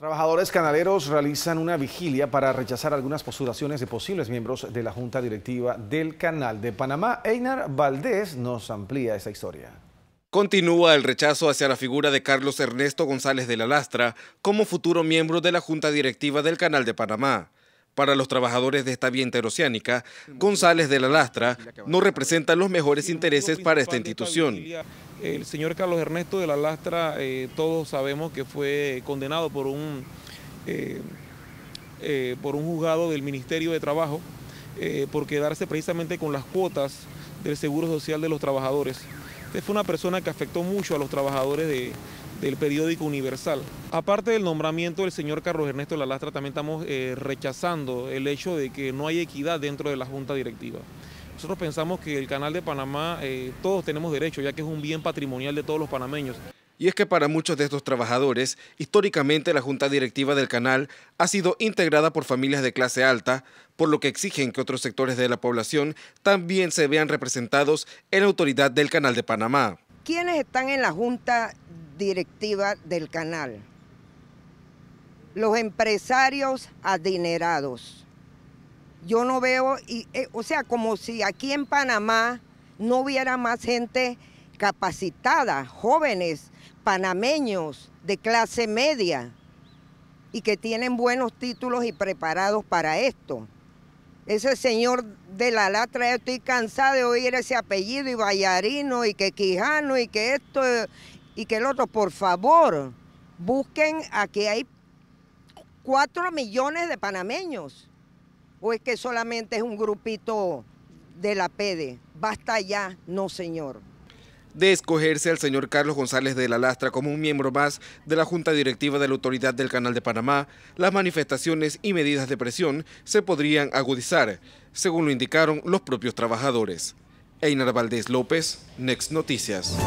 Trabajadores canaleros realizan una vigilia para rechazar algunas postulaciones de posibles miembros de la Junta Directiva del Canal de Panamá. Einar Valdés nos amplía esa historia. Continúa el rechazo hacia la figura de Carlos Ernesto González de la Lastra como futuro miembro de la Junta Directiva del Canal de Panamá. Para los trabajadores de esta vía interoceánica, González de la Lastra no representa los mejores intereses para esta institución. El señor Carlos Ernesto de la Lastra, eh, todos sabemos que fue condenado por un, eh, eh, por un juzgado del Ministerio de Trabajo por quedarse precisamente con las cuotas del Seguro Social de los trabajadores. fue una persona que afectó mucho a los trabajadores de, del periódico Universal. Aparte del nombramiento del señor Carlos Ernesto Lalastra, también estamos eh, rechazando el hecho de que no hay equidad dentro de la Junta Directiva. Nosotros pensamos que el Canal de Panamá eh, todos tenemos derecho, ya que es un bien patrimonial de todos los panameños. Y es que para muchos de estos trabajadores, históricamente la junta directiva del canal ha sido integrada por familias de clase alta, por lo que exigen que otros sectores de la población también se vean representados en la autoridad del canal de Panamá. ¿Quiénes están en la junta directiva del canal, los empresarios adinerados. Yo no veo, y, eh, o sea, como si aquí en Panamá no hubiera más gente capacitada, jóvenes, panameños, de clase media, y que tienen buenos títulos y preparados para esto. Ese señor de la latra, estoy cansada de oír ese apellido, y bailarino y que Quijano, y que esto, y que el otro, por favor, busquen a que hay cuatro millones de panameños. ¿O es que solamente es un grupito de la PEDE? Basta ya, no señor. De escogerse al señor Carlos González de la Lastra como un miembro más de la Junta Directiva de la Autoridad del Canal de Panamá, las manifestaciones y medidas de presión se podrían agudizar, según lo indicaron los propios trabajadores. Einar Valdés López, Next Noticias.